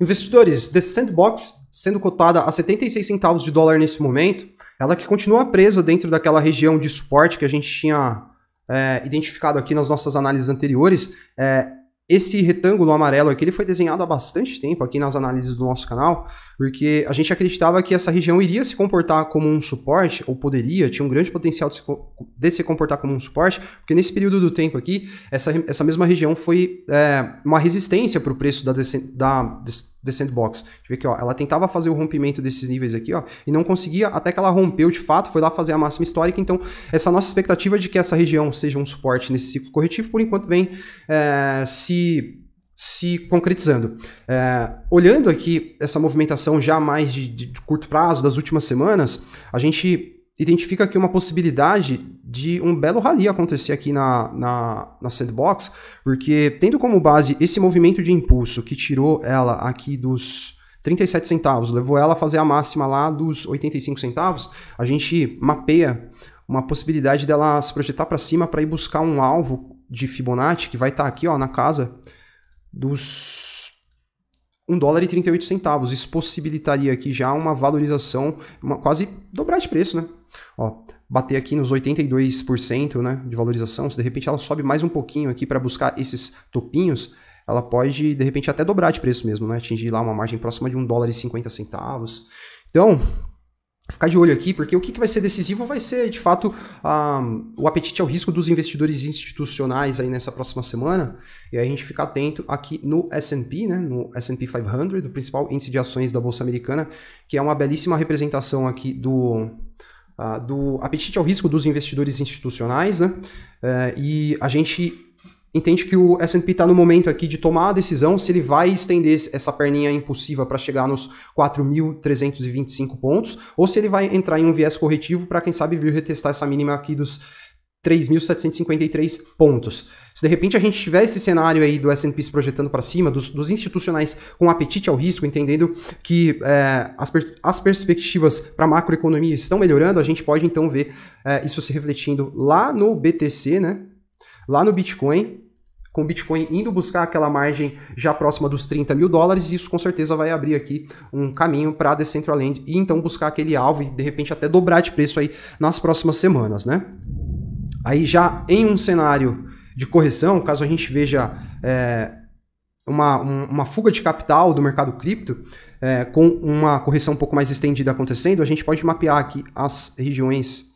Investidores, The Sandbox, sendo cotada a 76 centavos de dólar nesse momento, ela que continua presa dentro daquela região de suporte que a gente tinha é, identificado aqui nas nossas análises anteriores. É, esse retângulo amarelo aqui ele foi desenhado há bastante tempo aqui nas análises do nosso canal, porque a gente acreditava que essa região iria se comportar como um suporte, ou poderia, tinha um grande potencial de se, de se comportar como um suporte, porque nesse período do tempo aqui, essa, essa mesma região foi é, uma resistência para o preço da, descent, da Deixa eu ver aqui, ó. Ela tentava fazer o rompimento desses níveis aqui, ó, e não conseguia, até que ela rompeu de fato, foi lá fazer a máxima histórica. Então, essa nossa expectativa de que essa região seja um suporte nesse ciclo corretivo, por enquanto, vem é, se se concretizando. É, olhando aqui essa movimentação já mais de, de curto prazo, das últimas semanas, a gente identifica aqui uma possibilidade de um belo rally acontecer aqui na, na, na, sandbox, porque tendo como base esse movimento de impulso que tirou ela aqui dos 37 centavos, levou ela a fazer a máxima lá dos 85 centavos, a gente mapeia uma possibilidade dela se projetar para cima para ir buscar um alvo de Fibonacci que vai estar tá aqui ó, na casa dos 1 dólar e 38 centavos. Isso possibilitaria aqui já uma valorização, uma, quase dobrar de preço, né? Ó, bater aqui nos 82% né, de valorização, se de repente ela sobe mais um pouquinho aqui para buscar esses topinhos, ela pode de repente até dobrar de preço mesmo, né? Atingir lá uma margem próxima de 1 dólar e 50 centavos. Então, ficar de olho aqui, porque o que, vai ser decisivo vai ser, de fato, o apetite ao risco dos investidores institucionais aí nessa próxima semana. E aí a gente fica atento aqui no S&P, né, no S&P 500, o principal índice de ações da Bolsa Americana, que é uma belíssima representação aqui do... Uh, do apetite ao risco dos investidores institucionais, né? Uh, e a gente entende que o S&P está no momento aqui de tomar a decisão se ele vai estender essa perninha impulsiva para chegar nos 4.325 pontos ou se ele vai entrar em um viés corretivo para quem sabe vir retestar essa mínima aqui dos 3.753 pontos. Se de repente a gente tiver esse cenário aí do S&P se projetando para cima, dos, dos, institucionais com apetite ao risco, entendendo que é, as, per as perspectivas para a macroeconomia estão melhorando, a gente pode então ver é, isso se refletindo lá no BTC, né? Lá no Bitcoin, com o Bitcoin indo buscar aquela margem já próxima dos 30 mil dólares, isso com certeza vai abrir aqui um caminho para a Decentraland e então buscar aquele alvo e de repente até dobrar de preço aí nas próximas semanas, né? Aí já em um cenário de correção, caso a gente veja é, uma, uma fuga de capital do mercado cripto, é, com uma correção um pouco mais estendida acontecendo, a gente pode mapear aqui as regiões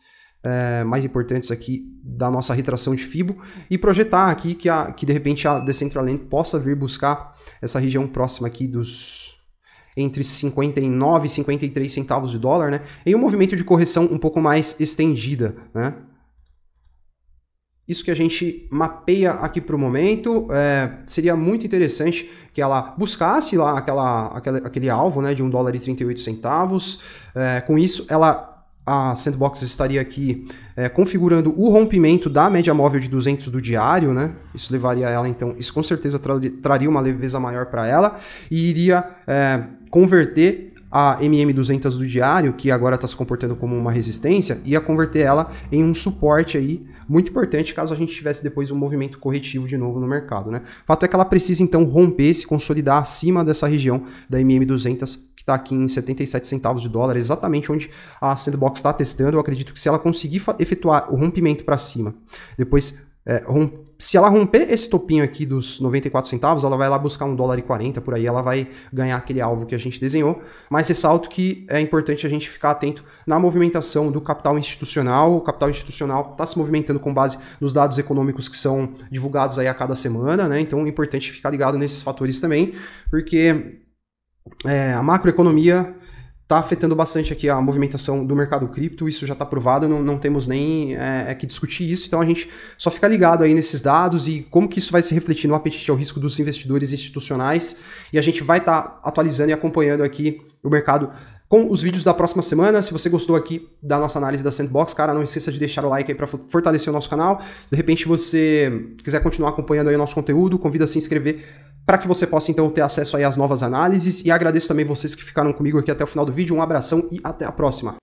é, mais importantes aqui da nossa retração de FIBO e projetar aqui que, a, que de repente a Decentraland possa vir buscar essa região próxima aqui dos entre 59 e 53 centavos de dólar, né? Em um movimento de correção um pouco mais estendida, né? Isso que a gente mapeia aqui para o momento, é, seria muito interessante que ela buscasse lá aquela, aquela, aquele alvo né, de um dólar e 38 centavos. É, com isso, ela a Sandbox estaria aqui é, configurando o rompimento da média móvel de 200 do diário, né? Isso levaria ela, então, isso com certeza tra traria uma leveza maior para ela e iria é, converter a MM200 do diário, que agora está se comportando como uma resistência, ia converter ela em um suporte aí muito importante caso a gente tivesse depois um movimento corretivo de novo no mercado. Né? Fato é que ela precisa então romper, se consolidar acima dessa região da MM200, que está aqui em 77 centavos de dólar, exatamente onde a Sandbox está testando. Eu acredito que se ela conseguir efetuar o rompimento para cima, depois é, se ela romper esse topinho aqui dos 94 centavos, ela vai lá buscar um dólar e 40, por aí ela vai ganhar aquele alvo que a gente desenhou. Mas ressalto que é importante a gente ficar atento na movimentação do capital institucional. O capital institucional está se movimentando com base nos dados econômicos que são divulgados aí a cada semana, né? Então é importante ficar ligado nesses fatores também, porque é, a macroeconomia está afetando bastante aqui a movimentação do mercado cripto, isso já está provado, não, não temos nem é, é, que discutir isso, então a gente só fica ligado aí nesses dados e como que isso vai se refletir no apetite ao risco dos investidores institucionais e a gente vai estar tá atualizando e acompanhando aqui o mercado com os vídeos da próxima semana. Se você gostou aqui da nossa análise da Sandbox, cara, não esqueça de deixar o like aí para fortalecer o nosso canal. Se de repente você quiser continuar acompanhando aí o nosso conteúdo, convida a se inscrever para que você possa então ter acesso aí às novas análises. E agradeço também vocês que ficaram comigo aqui até o final do vídeo. Um abração e até a próxima.